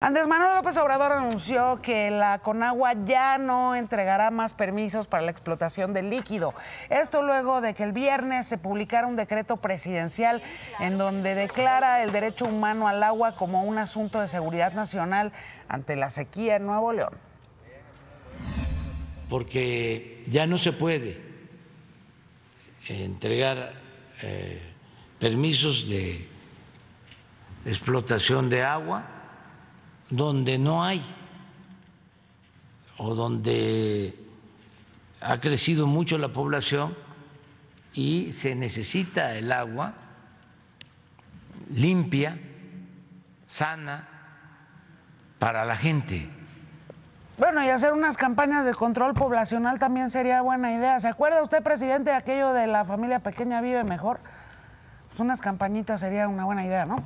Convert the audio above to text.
Andrés Manuel López Obrador anunció que la Conagua ya no entregará más permisos para la explotación del líquido. Esto luego de que el viernes se publicara un decreto presidencial en donde declara el derecho humano al agua como un asunto de seguridad nacional ante la sequía en Nuevo León. Porque ya no se puede eh, entregar eh, permisos de explotación de agua donde no hay o donde ha crecido mucho la población y se necesita el agua limpia, sana para la gente. Bueno, y hacer unas campañas de control poblacional también sería buena idea. ¿Se acuerda usted, presidente, de aquello de la familia pequeña vive mejor? Pues unas campañitas sería una buena idea, ¿no?